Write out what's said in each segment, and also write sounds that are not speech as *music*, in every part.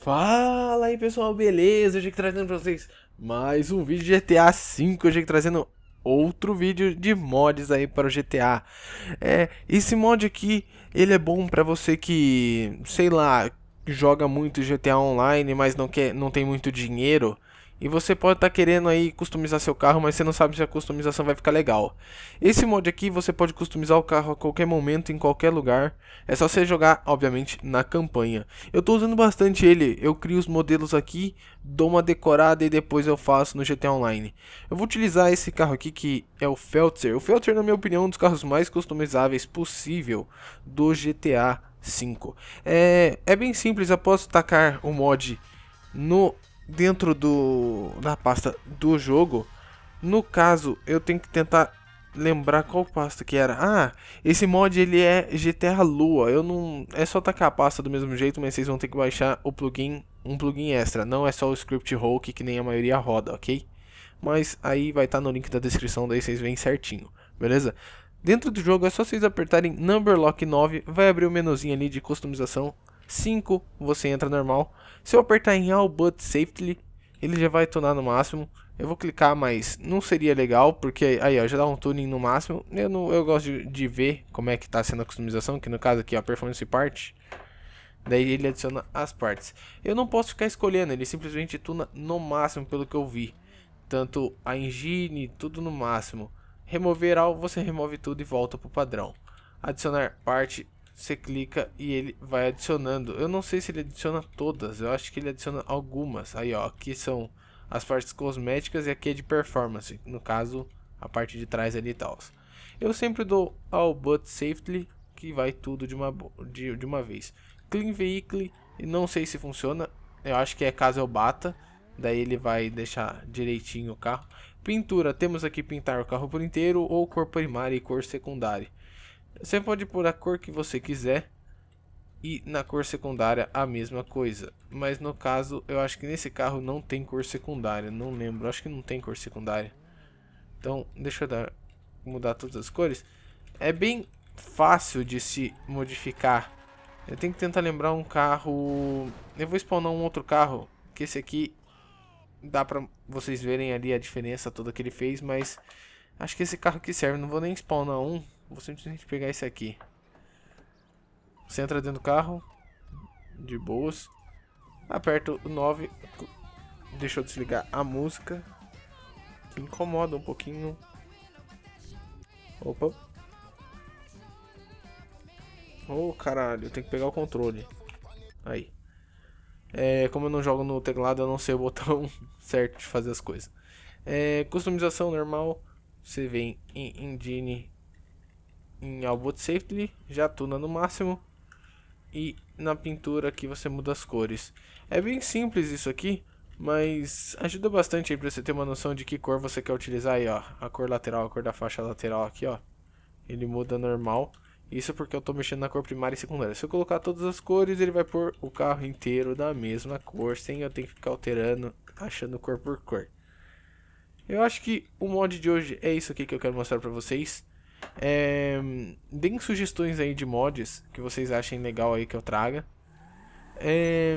Fala aí pessoal, beleza? Hoje aqui trazendo pra vocês mais um vídeo de GTA V. Hoje aqui trazendo outro vídeo de mods aí para o GTA. É, esse mod aqui, ele é bom pra você que, sei lá, joga muito GTA Online, mas não, quer, não tem muito dinheiro e você pode estar tá querendo aí customizar seu carro, mas você não sabe se a customização vai ficar legal. Esse mod aqui você pode customizar o carro a qualquer momento, em qualquer lugar. É só você jogar, obviamente, na campanha. Eu estou usando bastante ele. Eu crio os modelos aqui, dou uma decorada e depois eu faço no GTA Online. Eu vou utilizar esse carro aqui que é o Feltzer. O Feltzer, na minha opinião, é um dos carros mais customizáveis possível do GTA V. É, é bem simples, após tacar o mod no dentro do da pasta do jogo. No caso, eu tenho que tentar lembrar qual pasta que era. Ah, esse mod ele é GTR Lua. Eu não é só tacar a pasta do mesmo jeito, mas vocês vão ter que baixar o plugin, um plugin extra. Não é só o script Hulk que nem a maioria roda, ok? Mas aí vai estar tá no link da descrição, daí vocês veem certinho, beleza? Dentro do jogo é só vocês apertarem Number Lock 9, vai abrir o menuzinho ali de customização 5 você entra normal. Se eu apertar em All But Safely, ele já vai tunar no máximo. Eu vou clicar, mas não seria legal, porque aí ó, já dá um tuning no máximo. Eu, não, eu gosto de, de ver como é que está sendo a customização, que no caso aqui a Performance parte Daí ele adiciona as partes. Eu não posso ficar escolhendo, ele simplesmente tuna no máximo pelo que eu vi. Tanto a engine, tudo no máximo. Remover all, você remove tudo e volta para o padrão. Adicionar parte, você clica e ele vai adicionando. Eu não sei se ele adiciona todas, eu acho que ele adiciona algumas. Aí ó, aqui são as partes cosméticas e aqui é de performance, no caso a parte de trás ali e tal. Eu sempre dou All But Safely, que vai tudo de uma, de, de uma vez. Clean Vehicle, não sei se funciona, eu acho que é caso eu bata, daí ele vai deixar direitinho o carro. Pintura, temos aqui pintar o carro por inteiro ou cor primária e cor secundária. Você pode pôr a cor que você quiser e na cor secundária a mesma coisa. Mas no caso, eu acho que nesse carro não tem cor secundária, não lembro, acho que não tem cor secundária. Então, deixa eu dar, mudar todas as cores. É bem fácil de se modificar. Eu tenho que tentar lembrar um carro... Eu vou spawnar um outro carro, que esse aqui dá pra vocês verem ali a diferença toda que ele fez, mas... Acho que esse carro aqui serve, não vou nem spawnar um, você simplesmente pegar esse aqui. Você entra dentro do carro. De boas. Aperto o 9. Deixa eu desligar a música. Que incomoda um pouquinho. Opa. Ô oh, caralho, eu tenho que pegar o controle. Aí. É, como eu não jogo no teclado, eu não sei o botão *laughs* certo de fazer as coisas. É, customização normal. Você vem em engine em Albot Safety, já tuna no máximo. E na pintura aqui você muda as cores. É bem simples isso aqui, mas ajuda bastante aí para você ter uma noção de que cor você quer utilizar aí, ó. A cor lateral, a cor da faixa lateral aqui, ó. Ele muda normal. Isso porque eu estou mexendo na cor primária e secundária. Se eu colocar todas as cores, ele vai pôr o carro inteiro da mesma cor, sem eu ter que ficar alterando, achando cor por cor. Eu acho que o mod de hoje é isso aqui que eu quero mostrar para vocês. É, deem sugestões aí de mods que vocês achem legal aí que eu traga. É,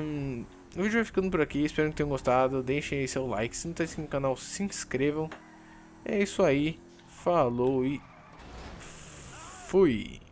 o vídeo vai ficando por aqui, espero que tenham gostado. Deixem aí seu like, se não está inscrito no canal, se inscrevam. É isso aí, falou e fui!